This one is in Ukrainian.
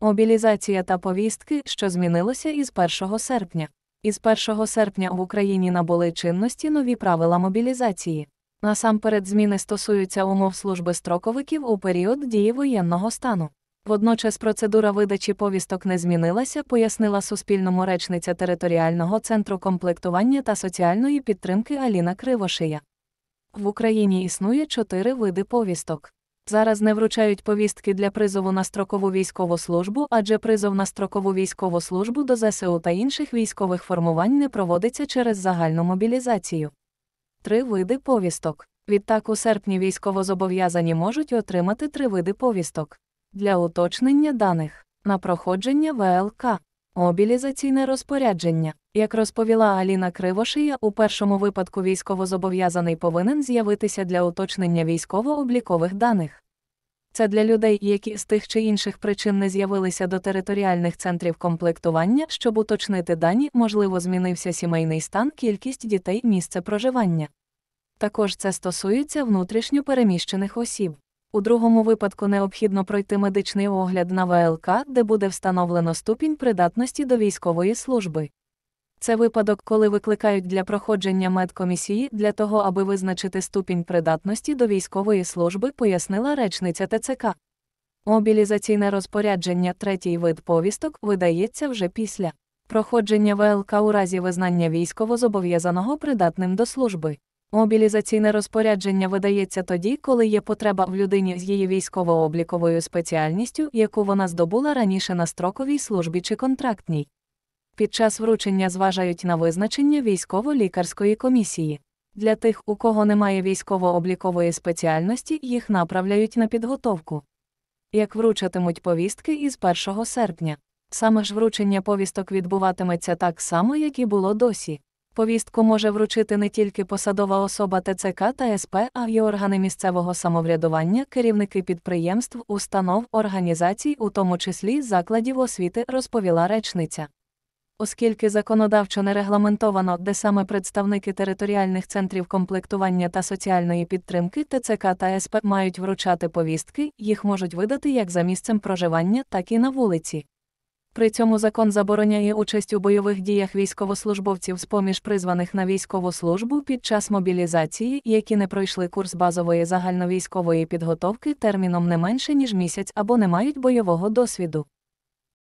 Мобілізація та повістки, що змінилося із 1 серпня. Із 1 серпня в Україні набули чинності нові правила мобілізації. Насамперед, зміни стосуються умов служби строковиків у період дії воєнного стану. Водночас процедура видачі повісток не змінилася, пояснила Суспільному речниця Територіального центру комплектування та соціальної підтримки Аліна Кривошия. В Україні існує чотири види повісток. Зараз не вручають повістки для призову на строкову військову службу, адже призов на строкову військову службу до ЗСУ та інших військових формувань не проводиться через загальну мобілізацію. Три види повісток. Відтак, у серпні військовозобов'язані можуть отримати три види повісток для уточнення даних на проходження ВЛК. Мобілізаційне розпорядження, як розповіла Аліна Кривошия, у першому випадку військовозобов'язаний повинен з'явитися для уточнення військово-облікових даних. Це для людей, які з тих чи інших причин не з'явилися до територіальних центрів комплектування, щоб уточнити дані, можливо, змінився сімейний стан, кількість дітей, місце проживання. Також це стосується внутрішньо переміщених осіб. У другому випадку необхідно пройти медичний огляд на ВЛК, де буде встановлено ступінь придатності до військової служби. Це випадок, коли викликають для проходження медкомісії для того, аби визначити ступінь придатності до військової служби, пояснила речниця ТЦК. Мобілізаційне розпорядження третій вид повісток видається вже після проходження ВЛК у разі визнання військовозобов'язаного придатним до служби. Мобілізаційне розпорядження видається тоді, коли є потреба в людині з її військово-обліковою спеціальністю, яку вона здобула раніше на строковій службі чи контрактній. Під час вручення зважають на визначення військово-лікарської комісії. Для тих, у кого немає військово-облікової спеціальності, їх направляють на підготовку. Як вручатимуть повістки із 1 серпня. Саме ж вручення повісток відбуватиметься так само, як і було досі. Повістку може вручити не тільки посадова особа ТЦК та СП, а й органи місцевого самоврядування, керівники підприємств, установ, організацій, у тому числі закладів освіти, розповіла речниця. Оскільки законодавчо не регламентовано, де саме представники територіальних центрів комплектування та соціальної підтримки ТЦК та СП мають вручати повістки, їх можуть видати як за місцем проживання, так і на вулиці. При цьому закон забороняє участь у бойових діях військовослужбовців з поміж призваних на військову службу під час мобілізації, які не пройшли курс базової загальновійськової підготовки терміном не менше ніж місяць або не мають бойового досвіду.